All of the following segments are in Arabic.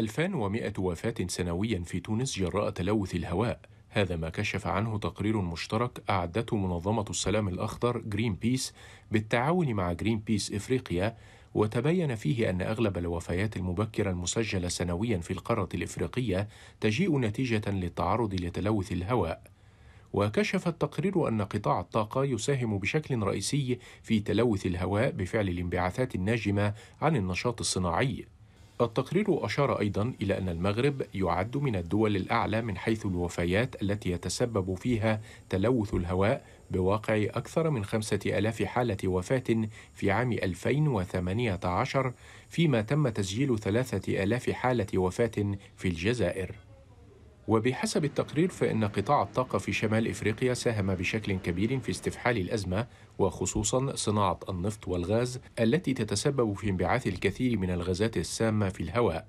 2100 وفاة سنويا في تونس جراء تلوث الهواء هذا ما كشف عنه تقرير مشترك أعدته منظمة السلام الأخضر جرين بيس بالتعاون مع جرين بيس إفريقيا وتبين فيه أن أغلب الوفيات المبكرة المسجلة سنويا في القارة الإفريقية تجيء نتيجة للتعرض لتلوث الهواء وكشف التقرير أن قطاع الطاقة يساهم بشكل رئيسي في تلوث الهواء بفعل الانبعاثات الناجمة عن النشاط الصناعي التقرير أشار أيضا إلى أن المغرب يعد من الدول الأعلى من حيث الوفيات التي يتسبب فيها تلوث الهواء بواقع أكثر من 5000 حالة وفاة في عام 2018 فيما تم تسجيل 3000 حالة وفاة في الجزائر وبحسب التقرير فإن قطاع الطاقة في شمال إفريقيا ساهم بشكل كبير في استفحال الأزمة وخصوصا صناعة النفط والغاز التي تتسبب في انبعاث الكثير من الغازات السامة في الهواء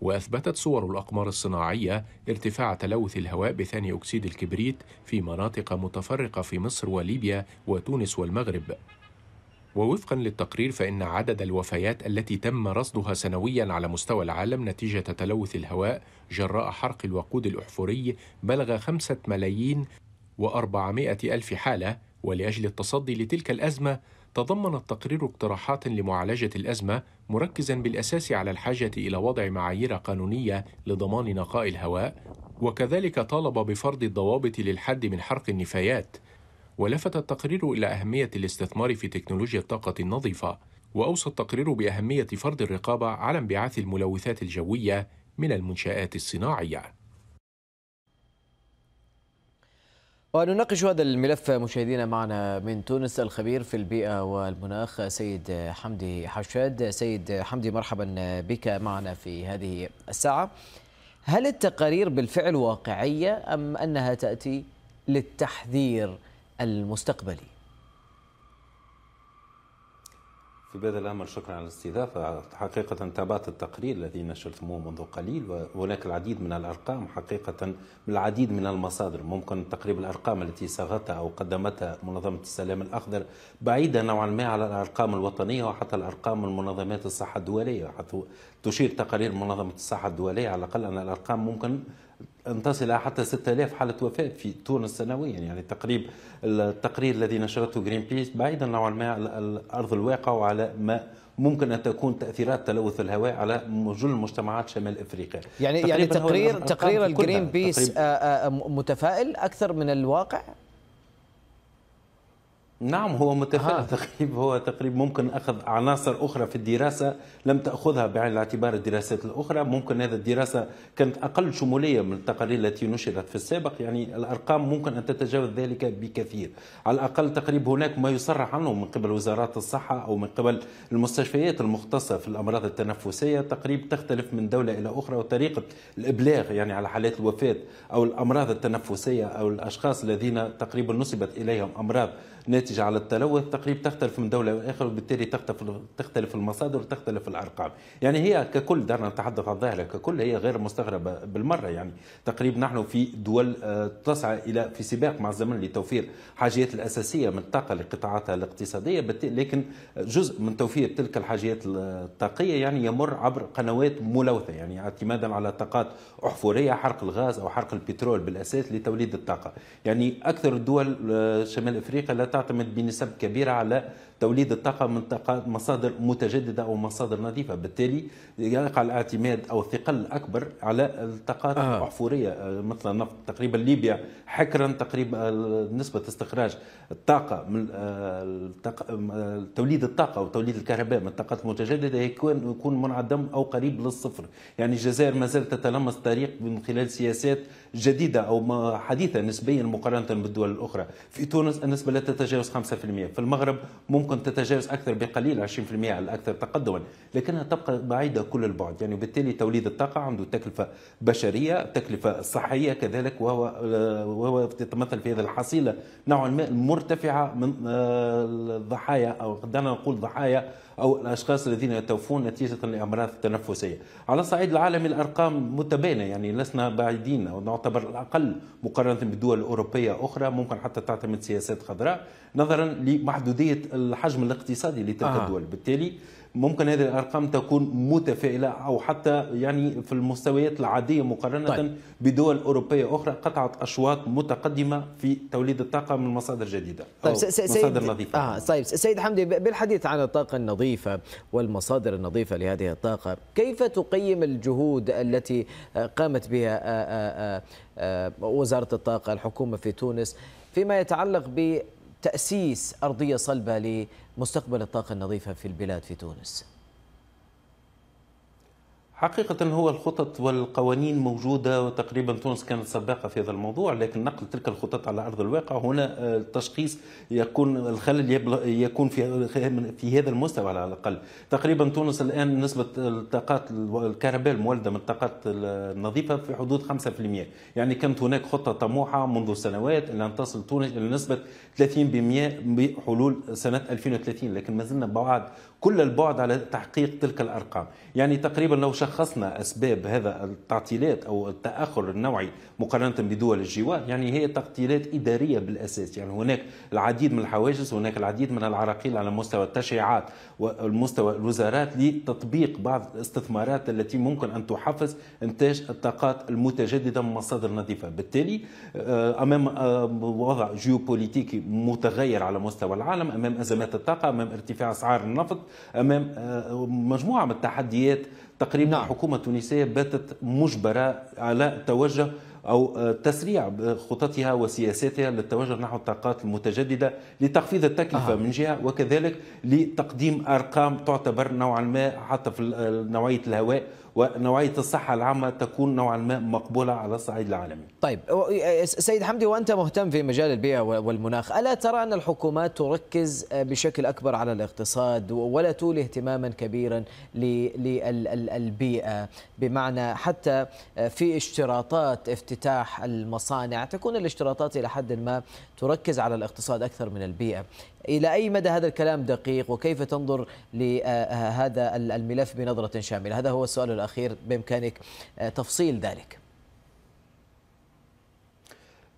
وأثبتت صور الأقمار الصناعية ارتفاع تلوث الهواء بثاني أكسيد الكبريت في مناطق متفرقة في مصر وليبيا وتونس والمغرب ووفقا للتقرير فإن عدد الوفيات التي تم رصدها سنويا على مستوى العالم نتيجة تلوث الهواء جراء حرق الوقود الأحفوري بلغ خمسة ملايين وأربعمائة ألف حالة ولأجل التصدي لتلك الأزمة تضمن التقرير اقتراحات لمعالجة الأزمة مركزا بالأساس على الحاجة إلى وضع معايير قانونية لضمان نقاء الهواء وكذلك طالب بفرض الضوابط للحد من حرق النفايات ولفت التقرير إلى أهمية الاستثمار في تكنولوجيا الطاقة النظيفة وأوصى التقرير بأهمية فرض الرقابة على انبعاث الملوثات الجوية من المنشآت الصناعية ونناقش هذا الملف مشاهدينا معنا من تونس الخبير في البيئة والمناخ سيد حمدي حشاد سيد حمدي مرحبا بك معنا في هذه الساعة هل التقارير بالفعل واقعية أم أنها تأتي للتحذير؟ المستقبلي في بداية الأمر شكرا على الاستضافة حقيقة تابعت التقرير الذي نشرتموه منذ قليل وهناك العديد من الأرقام حقيقة من العديد من المصادر ممكن تقريب الأرقام التي صاغتها أو قدمتها منظمة السلام الأخضر بعيدة نوعا ما على الأرقام الوطنية وحتى الأرقام المنظمات الصحة الدولية حتى تشير تقارير منظمة الصحة الدولية على الأقل أن الأرقام ممكن ان حتى 6000 حاله وفاه في تونس سنويا يعني تقريب التقرير الذي نشرته جرين بيس بعيدا نوعا ما على ارض الواقع وعلى ما ممكن ان تكون تاثيرات تلوث الهواء على جل مجتمعات شمال افريقيا يعني يعني تقرير تقرير الجرين بيس آه، آه، متفائل اكثر من الواقع نعم هو متفائل آه. تقريب هو تقريب ممكن اخذ عناصر اخرى في الدراسه لم تاخذها بعين الاعتبار الدراسات الاخرى ممكن هذه الدراسه كانت اقل شموليه من التقارير التي نشرت في السابق يعني الارقام ممكن ان تتجاوز ذلك بكثير على الاقل تقريب هناك ما يصرح عنه من قبل وزارات الصحه او من قبل المستشفيات المختصه في الامراض التنفسيه تقريب تختلف من دوله الى اخرى وطريقه الابلاغ يعني على حالات الوفاه او الامراض التنفسيه او الاشخاص الذين تقريبا نسبت اليهم امراض ناتجه الناتجة على التلوث تقريبا تختلف من دولة لاخرى وبالتالي تختلف تختلف المصادر وتختلف الأرقام يعني هي ككل دعنا نتحدث عن الظاهرة ككل هي غير مستغربة بالمرة يعني تقريبا نحن في دول آه، تسعى إلى في سباق مع الزمن لتوفير حاجيات الأساسية من الطاقة لقطاعاتها الاقتصادية لكن جزء من توفير تلك الحاجيات الطاقية يعني يمر عبر قنوات ملوثة يعني اعتمادا على طاقات أحفورية حرق الغاز أو حرق البترول بالأساس لتوليد الطاقة يعني أكثر الدول آه، شمال أفريقيا لا تعتمد بنسب كبيرة على توليد الطاقة من مصادر متجددة أو مصادر نظيفة بالتالي يقع الاعتماد أو الثقل الأكبر على الطاقات آه. الأحفورية آه، مثل النفط تقريبا ليبيا حكرا تقريبا آه، نسبة استخراج الطاقة من آه، توليد الطاقة وتوليد الكهرباء من الطاقات المتجددة يكون يكون منعدم أو قريب للصفر يعني الجزائر ما زالت تتلمس طريق من خلال سياسات جديدة أو حديثة نسبيا مقارنة بالدول الأخرى في تونس النسبة لا تتجاوز 5% في المغرب ممكن ممكن تتجاوز اكثر بقليل 20% على الاكثر تقدما لكنها تبقى بعيده كل البعد يعني وبالتالي توليد الطاقه عنده تكلفه بشريه تكلفه صحيه كذلك وهو وهو تتمثل في هذه الحصيله نوعا ما مرتفعه من آه، الضحايا او دعنا نقول ضحايا أو الأشخاص الذين يتوفون نتيجة لأمراض تنفسية على الصعيد العالمي الأرقام متباينة يعني لسنا بعيدين ونعتبر الأقل مقارنة بدول أوروبية أخرى ممكن حتى تعتمد سياسات خضراء نظرا لمحدودية الحجم الاقتصادي لتلك آه. الدول بالتالي ممكن هذه الارقام تكون متفائله او حتى يعني في المستويات العاديه مقارنه طيب. بدول اوروبيه اخرى قطعت اشواط متقدمه في توليد الطاقه من مصادر جديده طيب مصادر نظيفه اه طيب سيد حمدي بالحديث عن الطاقه النظيفه والمصادر النظيفه لهذه الطاقه كيف تقيم الجهود التي آه، قامت بها آه، آه، وزاره الطاقه الحكومه في تونس فيما يتعلق ب تأسيس أرضية صلبة لمستقبل الطاقة النظيفة في البلاد في تونس حقيقة هو الخطط والقوانين موجودة وتقريبا تونس كانت سباقة في هذا الموضوع لكن نقل تلك الخطط على أرض الواقع هنا التشخيص يكون الخلل يكون في في هذا المستوى على الأقل تقريبا تونس الآن نسبة الطاقات الكهرباء المولدة من الطاقات النظيفة في حدود 5% يعني كانت هناك خطة طموحة منذ سنوات إلى أن تصل تونس إلى نسبة 30% بحلول سنة 2030 لكن ما زلنا بعد كل البعد على تحقيق تلك الارقام، يعني تقريبا لو شخصنا اسباب هذا التعطيلات او التاخر النوعي مقارنه بدول الجوار، يعني هي تعطيلات اداريه بالاساس، يعني هناك العديد من الحواجز، هناك العديد من العراقيل على مستوى التشريعات ومستوى الوزارات لتطبيق بعض الاستثمارات التي ممكن ان تحفز انتاج الطاقات المتجدده من مصادر نظيفه، بالتالي آه، امام آه، وضع جيوبوليتيكي متغير على مستوى العالم، امام ازمات الطاقه، امام ارتفاع اسعار النفط، امام آه، مجموعه من التحديات تقريبا نعم. الحكومة التونسية باتت مجبرة على توجه أو آه، تسريع خططها وسياساتها للتوجه نحو الطاقات المتجددة لتخفيض التكلفة آه. من جهة وكذلك لتقديم أرقام تعتبر نوعا ما حتى في آه، نوعية الهواء ونوعية الصحة العامة تكون نوعا ما مقبولة على الصعيد العالمي طيب آه، سيد حمدي وأنت مهتم في مجال البيئة والمناخ ألا ترى أن الحكومات تركز بشكل أكبر على الاقتصاد ولا تولي اهتماما كبيرا لل البيئة بمعنى حتى في اشتراطات افتتاح المصانع تكون الاشتراطات إلى حد ما تركز على الاقتصاد أكثر من البيئة إلى أي مدى هذا الكلام دقيق وكيف تنظر لهذا الملف بنظرة شاملة هذا هو السؤال الأخير بإمكانك تفصيل ذلك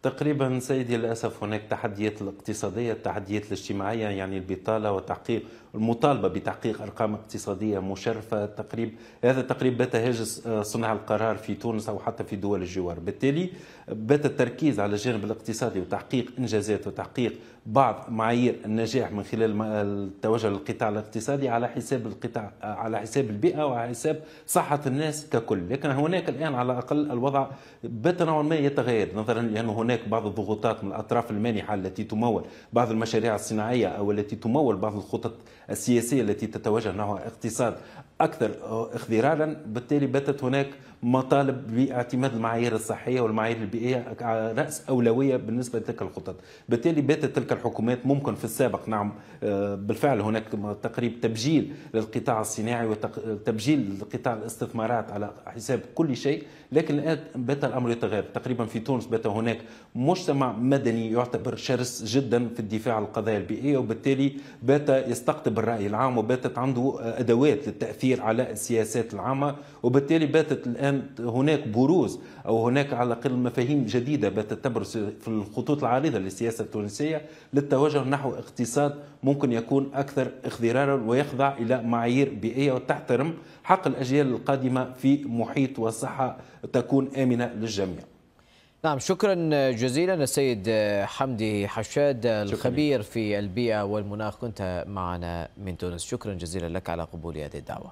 تقريبا سيدي للاسف هناك التحديات الاقتصاديه، التحديات الاجتماعيه يعني البطاله وتحقيق المطالبه بتحقيق ارقام اقتصاديه مشرفه، تقريب هذا تقريب بات هاجس آه، صنع القرار في تونس او حتى في دول الجوار، بالتالي بات التركيز على الجانب الاقتصادي وتحقيق انجازات وتحقيق بعض معايير النجاح من خلال التوجه للقطاع الاقتصادي على حساب القطاع آه، على حساب البيئه وعلى حساب صحه الناس ككل، لكن هناك الان على الاقل الوضع بات نوعا ما يتغير نظرا لانه هناك هناك بعض الضغوطات من الأطراف المانحة التي تمول بعض المشاريع الصناعية أو التي تمول بعض الخطط السياسية التي تتوجه نحو اقتصاد أكثر آه، اخضرارا بالتالي باتت هناك مطالب باعتماد المعايير الصحيه والمعايير البيئيه على راس اولويه بالنسبه لتلك الخطط، بالتالي باتت تلك الحكومات ممكن في السابق نعم آه، بالفعل هناك تقريب تبجيل للقطاع الصناعي وتبجيل لقطاع الاستثمارات على حساب كل شيء، لكن الان بات الامر يتغير، تقريبا في تونس بات هناك مجتمع مدني يعتبر شرس جدا في الدفاع عن القضايا البيئيه وبالتالي بات يستقطب الراي العام وباتت عنده ادوات للتاثير على السياسات العامه وبالتالي باتت الان كان هناك بروز أو هناك على الأقل مفاهيم جديدة باتت تبرز في الخطوط العريضة للسياسة التونسية للتوجه نحو اقتصاد ممكن يكون أكثر اخضرارا ويخضع إلى معايير بيئية وتحترم حق الأجيال القادمة في محيط وصحة تكون آمنة للجميع نعم شكرا جزيلا السيد حمدي حشاد الخبير في البيئة والمناخ كنت معنا من تونس شكرا جزيلا لك على قبول هذه الدعوة